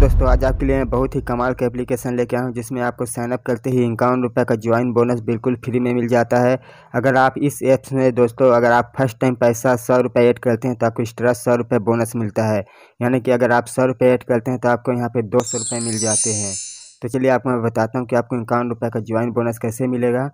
दोस्तों आज आपके लिए मैं बहुत ही कमाल का एप्लीकेशन लेके आया हूँ जिसमें आपको साइनअप करते ही इक्यावन रुपये का ज्वाइन बोनस बिल्कुल फ्री में मिल जाता है अगर आप इस ऐप्स में दोस्तों अगर आप फर्स्ट टाइम पैसा सौ रुपये ऐड करते हैं तो आपको एक्स्ट्रा सौ रुपये बोनस मिलता है यानी कि अगर आप सौ रुपये ऐड करते हैं तो आपको यहाँ पर दो सौ रुपये मिल जाते हैं तो चलिए आपको मैं बताता हूँ कि आपको इक्यावन रुपये का ज्वाइन बोनस कैसे मिलेगा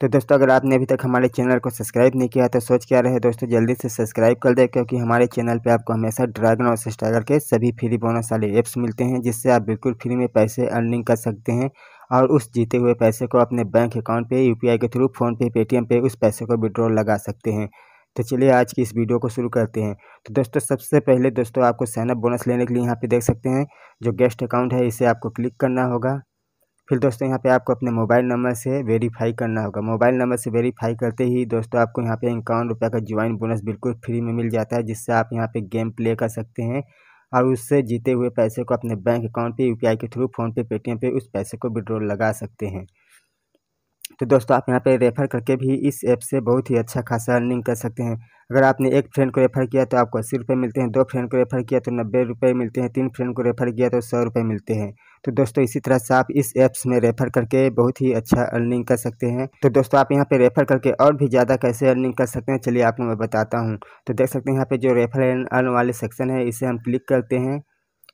तो दोस्तों अगर आपने अभी तक हमारे चैनल को सब्सक्राइब नहीं किया तो सोच क्या रहे दोस्तों जल्दी से सब्सक्राइब कर दें क्योंकि हमारे चैनल पे आपको हमेशा ड्रैगन और स्टाइगर के सभी फ्री बोनस वाले ऐप्स मिलते हैं जिससे आप बिल्कुल फ्री में पैसे अर्निंग कर सकते हैं और उस जीते हुए पैसे को अपने बैंक अकाउंट पर यू के थ्रू फ़ोनपे पेटीएम पे उस पैसे को विड्रॉल लगा सकते हैं तो चलिए आज की इस वीडियो को शुरू करते हैं तो दोस्तों सबसे पहले दोस्तों आपको साइनअप बोनस लेने के लिए यहाँ पे देख सकते हैं जो गेस्ट अकाउंट है इसे आपको क्लिक करना होगा फिर दोस्तों यहाँ पे आपको अपने मोबाइल नंबर से वेरीफाई करना होगा मोबाइल नंबर से वेरीफाई करते ही दोस्तों आपको यहाँ पे इक्यावन रुपये का ज्वाइन बोनस बिल्कुल फ्री में मिल जाता है जिससे आप यहाँ पे गेम प्ले कर सकते हैं और उससे जीते हुए पैसे को अपने बैंक अकाउंट पे यूपीआई के थ्रू फ़ोनपे पेटीएम पे उस पैसे को विड्रॉल लगा सकते हैं तो दोस्तों आप यहाँ पे रेफ़र करके भी इस ऐप से बहुत ही अच्छा खासा अर्निंग कर सकते हैं अगर आपने एक फ्रेंड को रेफ़र किया तो आपको अस्सी रुपये मिलते हैं दो फ्रेंड को रेफ़र किया तो नब्बे रुपये मिलते हैं तीन फ्रेंड को रेफ़र किया तो सौ रुपये मिलते हैं तो दोस्तों इसी तरह से आप इस ऐप्स में रेफ़र करके बहुत ही अच्छा अर्निंग कर सकते हैं तो दोस्तों आप यहाँ पे रेफ़र करके और भी ज़्यादा कैसे अर्निंग कर सकते हैं चलिए आपको मैं बताता हूँ तो देख सकते हैं यहाँ पर जो रेफ़र एंड अर्न वाले सेक्शन है इसे हम क्लिक करते हैं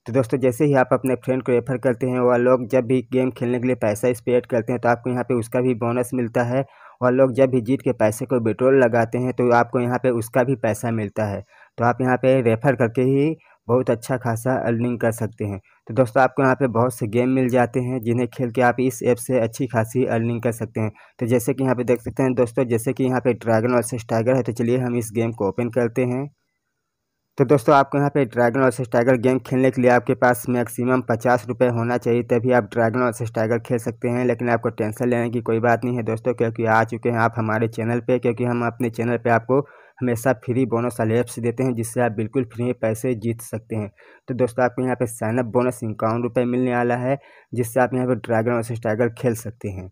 तो दोस्तों जैसे ही आप अपने फ्रेंड को रेफर करते हैं वह लोग जब भी गेम खेलने के लिए पैसा स्पेड करते हैं तो आपको यहाँ पे उसका भी बोनस मिलता है और लोग जब भी जीत के पैसे को बेट्रोल लगाते हैं तो आपको यहाँ पे उसका भी पैसा मिलता है तो आप यहाँ पे रेफ़र करके ही बहुत अच्छा खासा अर्निंग कर सकते हैं तो दोस्तों आपको यहाँ पे बहुत से गेम मिल जाते हैं जिन्हें खेल के आप इस ऐप से अच्छी खासी अर्निंग कर सकते हैं तो जैसे कि यहाँ पे देख सकते हैं दोस्तों जैसे कि यहाँ पे ड्रैगन वर्सेस टाइगर है तो चलिए हम इस गेम को ओपन करते हैं तो दोस्तों आपको यहाँ पे ड्रैगन और स्टाइगर गेम खेलने के लिए आपके पास मैक्सिमम पचास रुपये होना चाहिए तभी आप ड्रैगन और स्टाइगर खेल सकते हैं लेकिन आपको टेंशन लेने की कोई बात नहीं है दोस्तों क्योंकि आ चुके हैं आप हमारे चैनल पे क्योंकि हम अपने चैनल पे आपको हमेशा फ्री बोनस अलेप्स देते हैं जिससे आप बिल्कुल फ्री में पैसे जीत सकते हैं तो दोस्तों आपको यहाँ पर साइनअप बोनस इक्यावन रुपये मिलने वाला है जिससे आप यहाँ पर ड्रैगन और स्टाइगर खेल सकते हैं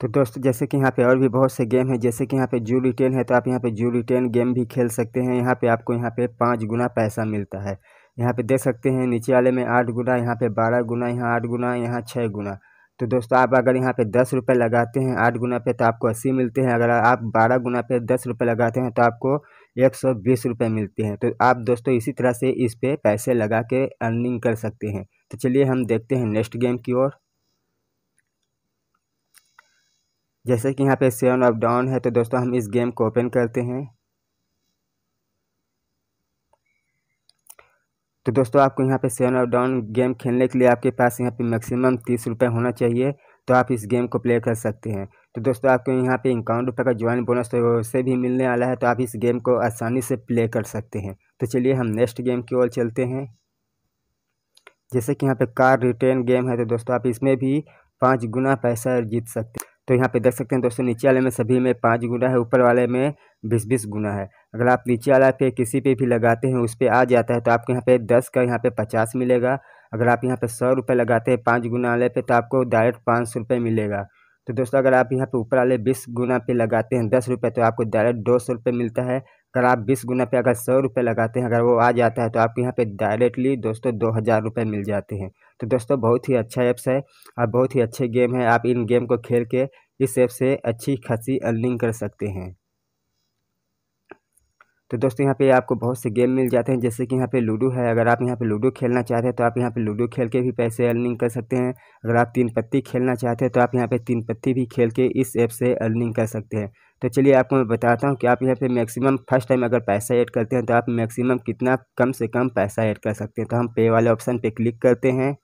तो दोस्तों जैसे कि यहाँ पे और भी बहुत से गेम हैं जैसे कि यहाँ पे जू रिटेन है तो आप यहाँ पे जू रिटेन गेम भी खेल सकते हैं यहाँ पे आपको यहाँ पे पाँच गुना पैसा मिलता है यहाँ पे देख सकते हैं नीचे वाले में आठ गुना यहाँ पे बारह गुना यहाँ आठ गुना यहाँ छः गुना तो दोस्तों आप अगर यहाँ पे दस रुपये लगाते हैं आठ गुना पे तो आपको अस्सी मिलते हैं अगर आप बारह गुना पे दस रुपये लगाते हैं तो आपको एक सौ बीस रुपये मिलते हैं तो आप दोस्तों इसी तरह से इस पर पैसे लगा के अर्निंग कर सकते हैं तो चलिए हम देखते हैं नेक्स्ट गेम की ओर जैसे कि यहाँ पे सेवन अप डाउन है तो दोस्तों हम इस गेम को ओपन करते हैं तो दोस्तों आपको यहाँ पे सेवन अप डाउन गेम खेलने के लिए आपके पास यहाँ पे मैक्सिमम तीस रुपये होना चाहिए तो आप इस गेम को प्ले कर सकते हैं तो दोस्तों आपको यहाँ पे इक्यावन रुपये का ज्वाइन बोनस तो उससे भी मिलने वाला है तो आप इस गेम को आसानी से प्ले कर सकते हैं तो चलिए हम नेक्स्ट गेम की ओर चलते हैं जैसे कि यहाँ पे कार रिटर्न गेम है तो दोस्तों आप इसमें भी पाँच गुना पैसा जीत सकते हैं तो यहाँ पे देख सकते हैं दोस्तों नीचे वाले में सभी में पाँच गुना है ऊपर वाले में बीस बीस गुना है अगर आप नीचे वाला पे किसी पे भी लगाते हैं उस पर आ जाता है तो आपको यहाँ पे दस का यहाँ पे पचास मिलेगा अगर आप यहाँ पे सौ रुपये लगाते हैं पाँच गुना वाले पे तो आपको डायरेक्ट पाँच सौ रुपये मिलेगा तो दोस्तों अगर आप यहाँ पे ऊपर वाले बीस गुना पे लगाते हैं दस रुपये तो आपको डायरेक्ट दो सौ रुपये मिलता है अगर आप बीस गुना पे अगर सौ रुपये लगाते हैं अगर वो आ जाता है तो आपको यहाँ पे डायरेक्टली दोस्तों दो हज़ार रुपये मिल जाते हैं तो दोस्तों बहुत ही अच्छा ऐप्स है और बहुत ही अच्छे गेम है आप इन गेम को खेल के इस ऐप से अच्छी खासी अर्निंग कर सकते हैं तो दोस्तों यहाँ पे आपको बहुत से गेम मिल जाते हैं जैसे कि यहाँ पे लूडो है अगर आप यहाँ पे लूडो खेलना चाहते हैं तो आप यहाँ पे लूडो खेल के भी पैसे अर्निंग कर सकते हैं अगर आप तीन पत्ती खेलना चाहते हैं तो आप यहाँ पे तीन पत्ती भी खेल के इस ऐप से अर्निंग कर सकते हैं तो चलिए आपको मैं बताता हूँ कि आप यहाँ पर मैक्सिमम फर्स्ट टाइम अगर पैसा ऐड करते हैं तो आप मैक्सिमम कितना कम से कम पैसा ऐड कर सकते हैं तो हम पे वाले ऑप्शन पर क्लिक करते हैं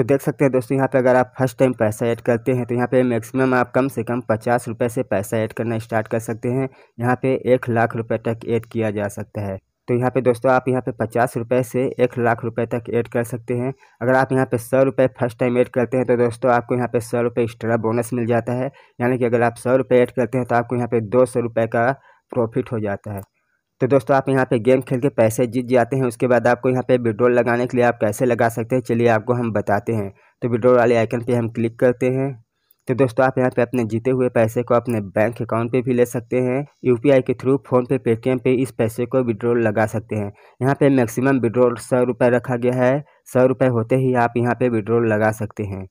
तो देख सकते हैं दोस्तों यहाँ पे अगर आप फर्स्ट टाइम पैसा ऐड करते हैं तो यहाँ पे मैक्सिमम आप कम से कम पचास रुपये से पैसा ऐड करना स्टार्ट कर सकते हैं यहाँ पे एक लाख रुपए तक ऐड किया जा सकता है तो यहाँ पे दोस्तों आप यहाँ पे पचास रुपये से एक लाख रुपए तक ऐड कर सकते हैं अगर आप यहाँ पे सौ रुपये फर्स्ट टाइम ऐड करते हैं तो दोस्तों आपको यहाँ पे सौ रुपये एक्स्ट्रा बोनस मिल जाता है यानी कि अगर आप सौ रुपये ऐड करते हैं तो आपको यहाँ पे दो सौ रुपये का प्रॉफिट हो जाता है तो दोस्तों आप यहाँ पे गेम खेल के पैसे जीत जाते हैं उसके बाद आपको यहाँ पे विड्रॉल लगाने के लिए आप कैसे लगा सकते हैं चलिए आपको हम बताते हैं तो विड्रोल वाले आइकन पे हम क्लिक करते हैं तो दोस्तों आप यहाँ पे अपने जीते हुए पैसे को अपने बैंक अकाउंट पे भी ले सकते हैं यू के थ्रू फ़ोनपे पेटीएम पे इस पैसे को विड्रॉल लगा सकते हैं यहाँ पर मैक्सिमम विड्रोल सौ रुपये रखा गया है सौ रुपये होते ही आप यहाँ पर विड्रोल लगा सकते हैं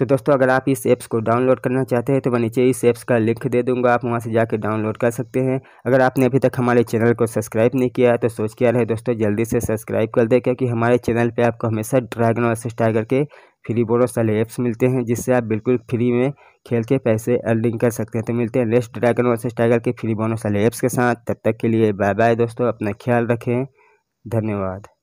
तो दोस्तों अगर आप इस ऐप्स को डाउनलोड करना चाहते हैं तो मैं नीचे इस ऐप्स का लिंक दे दूंगा आप वहां से जाकर डाउनलोड कर सकते हैं अगर आपने अभी तक हमारे चैनल को सब्सक्राइब नहीं किया तो सोच के आ रहे दोस्तों जल्दी से सब्सक्राइब कर दें क्योंकि हमारे चैनल पर आपको हमेशा ड्रैगन और टाइगर के फ्री बोनस वाले ऐप्स मिलते हैं जिससे आप बिल्कुल फ्री में खेल के पैसे अर्निंग कर सकते हैं तो मिलते हैं नेक्स्ट ड्रैगन वर्सेस टाइगर के फ्री बोनस वाले ऐप्स के साथ तब तक के लिए बाय बाय दोस्तों अपना ख्याल रखें धन्यवाद